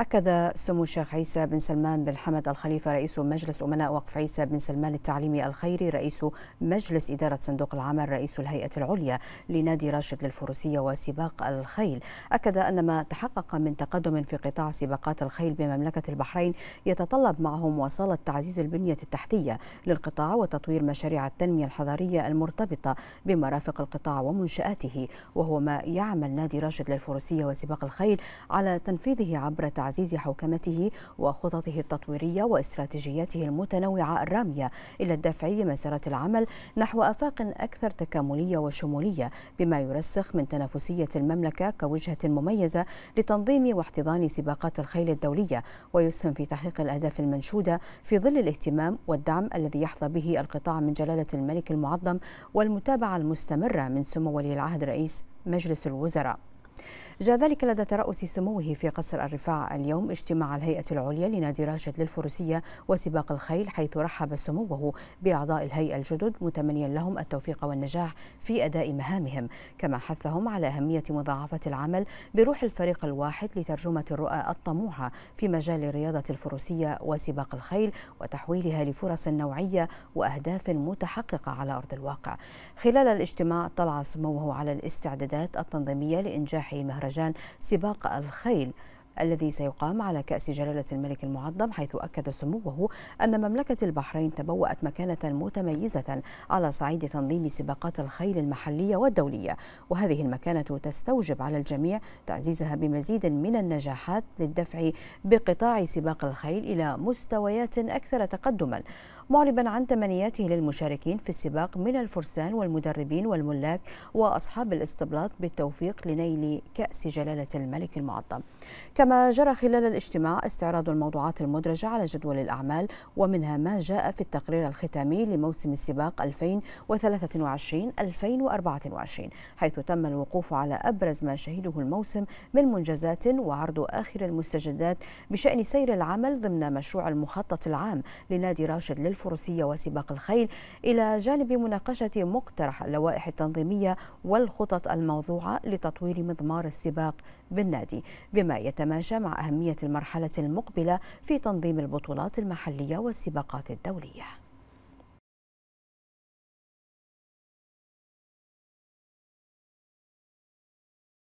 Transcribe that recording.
أكد سمو الشيخ عيسى بن سلمان بن حمد الخليفة رئيس مجلس أمناء وقف عيسى بن سلمان التعليمي الخيري رئيس مجلس إدارة صندوق العمل رئيس الهيئة العليا لنادي راشد للفروسية وسباق الخيل أكد أن ما تحقق من تقدم في قطاع سباقات الخيل بمملكة البحرين يتطلب معه مواصلة تعزيز البنية التحتية للقطاع وتطوير مشاريع التنمية الحضارية المرتبطة بمرافق القطاع ومنشآته وهو ما يعمل نادي راشد للفروسية وسباق الخيل على تنفيذه عبر تعزيز تعزيز حوكمته وخططه التطويرية واستراتيجياته المتنوعة الرامية إلى الدفع بمسارات العمل نحو آفاق أكثر تكاملية وشمولية بما يرسخ من تنافسية المملكة كوجهة مميزة لتنظيم واحتضان سباقات الخيل الدولية ويسهم في تحقيق الأهداف المنشودة في ظل الاهتمام والدعم الذي يحظى به القطاع من جلالة الملك المعظم والمتابعة المستمرة من سمو ولي العهد رئيس مجلس الوزراء. جاء ذلك لدى ترأس سموه في قصر الرفاع اليوم اجتماع الهيئة العليا لنادي راشد للفروسية وسباق الخيل حيث رحب سموه بأعضاء الهيئة الجدد متمنيا لهم التوفيق والنجاح في أداء مهامهم كما حثهم على أهمية مضاعفة العمل بروح الفريق الواحد لترجمة الرؤى الطموحة في مجال رياضة الفروسية وسباق الخيل وتحويلها لفرص نوعية وأهداف متحققة على أرض الواقع خلال الاجتماع طلع سموه على الاستعدادات التنظيمية لإنجاح مهرجان مهرجان سباق الخيل الذي سيقام على كأس جلالة الملك المعظم حيث أكد سموه أن مملكة البحرين تبوأت مكانة متميزة على صعيد تنظيم سباقات الخيل المحلية والدولية وهذه المكانة تستوجب على الجميع تعزيزها بمزيد من النجاحات للدفع بقطاع سباق الخيل إلى مستويات أكثر تقدما معربا عن تمنياته للمشاركين في السباق من الفرسان والمدربين والملاك وأصحاب الاستبلاط بالتوفيق لنيل كأس جلالة الملك المعظم كما كما جرى خلال الاجتماع استعراض الموضوعات المدرجة على جدول الأعمال ومنها ما جاء في التقرير الختامي لموسم السباق 2023-2024 حيث تم الوقوف على أبرز ما شهده الموسم من منجزات وعرض آخر المستجدات بشأن سير العمل ضمن مشروع المخطط العام لنادي راشد للفروسية وسباق الخيل إلى جانب مناقشة مقترح اللوائح التنظيمية والخطط الموضوعة لتطوير مضمار السباق بالنادي بما يتم تتماشى مع أهمية المرحلة المقبلة في تنظيم البطولات المحلية والسباقات الدولية